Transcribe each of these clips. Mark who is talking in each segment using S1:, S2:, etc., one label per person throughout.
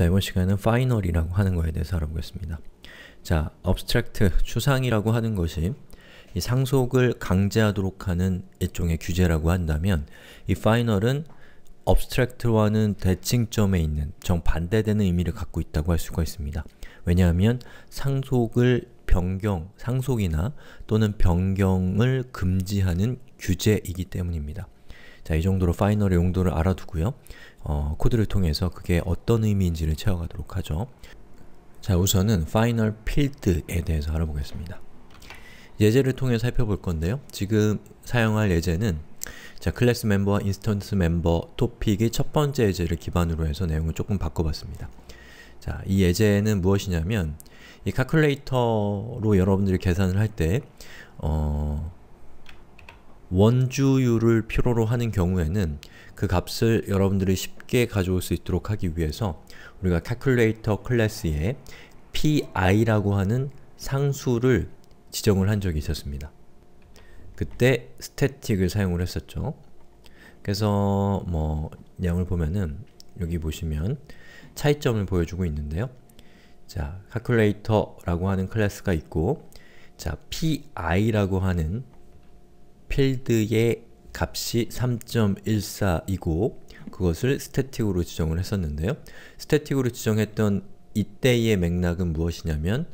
S1: 자, 이번 시간은 final이라고 하는 거에 대해서 알아보겠습니다. 자, abstract, 추상이라고 하는 것이 이 상속을 강제하도록 하는 일종의 규제라고 한다면 이 final은 abstract와는 대칭점에 있는 정반대되는 의미를 갖고 있다고 할 수가 있습니다. 왜냐하면 상속을 변경, 상속이나 또는 변경을 금지하는 규제이기 때문입니다. 자, 이 정도로 파이널의 용도를 알아두고요. 어, 코드를 통해서 그게 어떤 의미인지를 채워가도록 하죠. 자, 우선은 final field에 대해서 알아보겠습니다. 예제를 통해 살펴볼 건데요. 지금 사용할 예제는 자, 클래스 멤버와 인스턴스 멤버 토픽의 첫 번째 예제를 기반으로 해서 내용을 조금 바꿔봤습니다. 자, 이 예제는 무엇이냐면 이 카큘레이터로 여러분들이 계산을 할 때 어, 원주율을 필요로 하는 경우에는 그 값을 여러분들이 쉽게 가져올 수 있도록 하기 위해서 우리가 calculator 클래스에 pi라고 하는 상수를 지정을 한 적이 있었습니다. 그때 static을 사용을 했었죠. 그래서 뭐 내용을 보면은 여기 보시면 차이점을 보여주고 있는데요. 자, calculator라고 하는 클래스가 있고 자, pi라고 하는 필드의 값이 3.14이고 그것을 s t a t i c 으로 지정을 했었는데요. 스태틱으로 지정했던 이때의 맥락은 무엇이냐면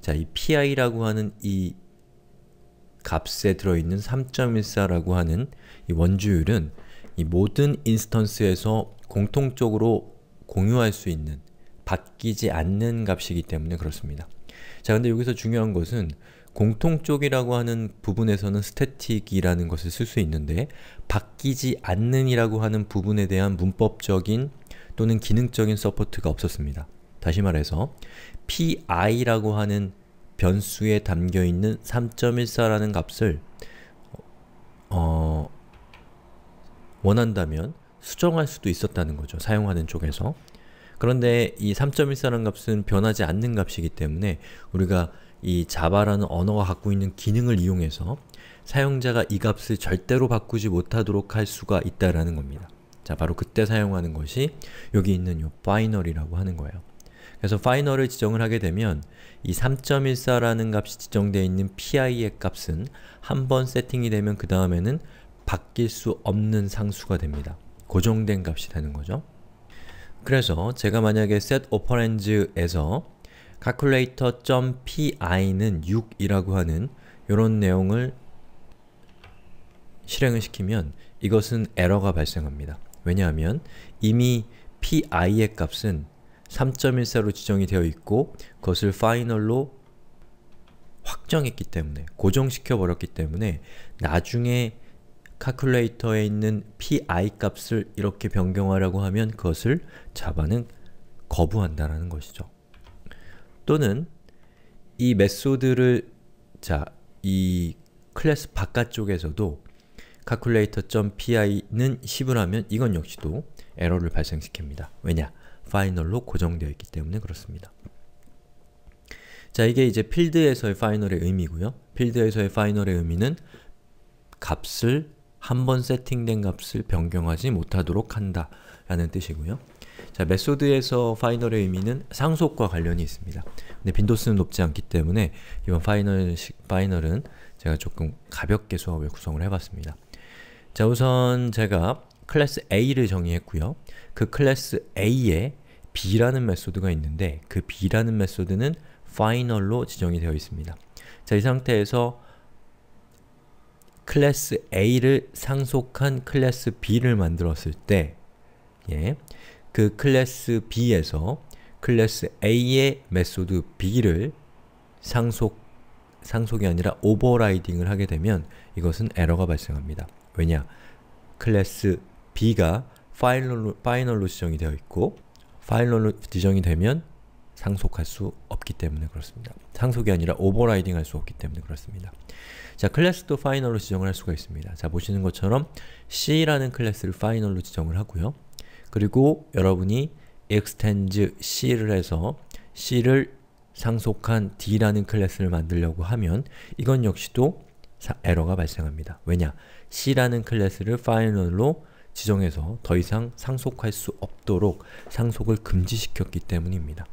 S1: 자, 이 pi라고 하는 이 값에 들어있는 3.14라고 하는 이 원주율은 이 모든 인스턴스에서 공통적으로 공유할 수 있는 바뀌지 않는 값이기 때문에 그렇습니다. 자, 근데 여기서 중요한 것은 공통쪽이라고 하는 부분에서는 s t a t i c 이라는 것을 쓸 수 있는데 바뀌지 않는이라고 하는 부분에 대한 문법적인 또는 기능적인 서포트가 없었습니다. 다시 말해서 pi라고 하는 변수에 담겨있는 3.14라는 값을 어, 어, 원한다면 수정할 수도 있었다는 거죠. 사용하는 쪽에서. 그런데 이 3.14라는 값은 변하지 않는 값이기 때문에 우리가 이 자바라는 언어가 갖고 있는 기능을 이용해서 사용자가 이 값을 절대로 바꾸지 못하도록 할 수가 있다라는 겁니다. 자, 바로 그때 사용하는 것이 여기 있는 요 파이널이라고 하는 거예요. 그래서 파이널을 지정을 하게 되면 이 3.14라는 값이 지정되어 있는 pi의 값은 한 번 세팅이 되면 그 다음에는 바뀔 수 없는 상수가 됩니다. 고정된 값이 되는 거죠. 그래서 제가 만약에 set operands에서 calculator.pi는 6이라고 하는 이런 내용을 실행을 시키면 이것은 에러가 발생합니다. 왜냐하면 이미 pi의 값은 3.14로 지정이 되어 있고 그것을 파이널로 확정했기 때문에, 고정시켜 버렸기 때문에 나중에 카큘레이터에 있는 pi 값을 이렇게 변경하려고 하면 그것을 자바는 거부한다라는 것이죠. 또는 이 메소드를 자, 이 클래스 바깥쪽에서도 calculator.pi는 10을 하면 이건 역시도 에러를 발생시킵니다. 왜냐? 파이널로 고정되어 있기 때문에 그렇습니다. 자, 이게 이제 필드에서의 파이널의 의미고요. 필드에서의 파이널의 의미는 값을 한 번 세팅된 값을 변경하지 못하도록 한다 라는 뜻이고요. 자, 메소드에서 파이널의 의미는 상속과 관련이 있습니다. 근데 빈도수는 높지 않기 때문에 이번 파이널 파이널은 제가 조금 가볍게 수업을 구성을 해봤습니다. 자, 우선 제가 클래스 A를 정의했고요. 그 클래스 A에 B라는 메소드가 있는데 그 B라는 메소드는 파이널로 지정이 되어 있습니다. 자, 이 상태에서 클래스 A를 상속한 클래스 B를 만들었을 때 예, 그 클래스 B에서 클래스 A의 메소드 B를 상속, 상속이 아니라 오버라이딩을 하게 되면 이것은 에러가 발생합니다. 왜냐? 클래스 B가 파이널로, 파이널로 지정이 되어 있고 파이널로 지정이 되면 상속할 수 없기 때문에 그렇습니다. 상속이 아니라 오버라이딩 할 수 없기 때문에 그렇습니다. 자, 클래스도 파이널로 지정을 할 수가 있습니다. 자, 보시는 것처럼 C라는 클래스를 파이널로 지정을 하고요. 그리고 여러분이 extends c를 해서 c를 상속한 d라는 클래스를 만들려고 하면 이건 역시도 에러가 발생합니다. 왜냐? c라는 클래스를 파이널로 지정해서 더 이상 상속할 수 없도록 상속을 금지시켰기 때문입니다.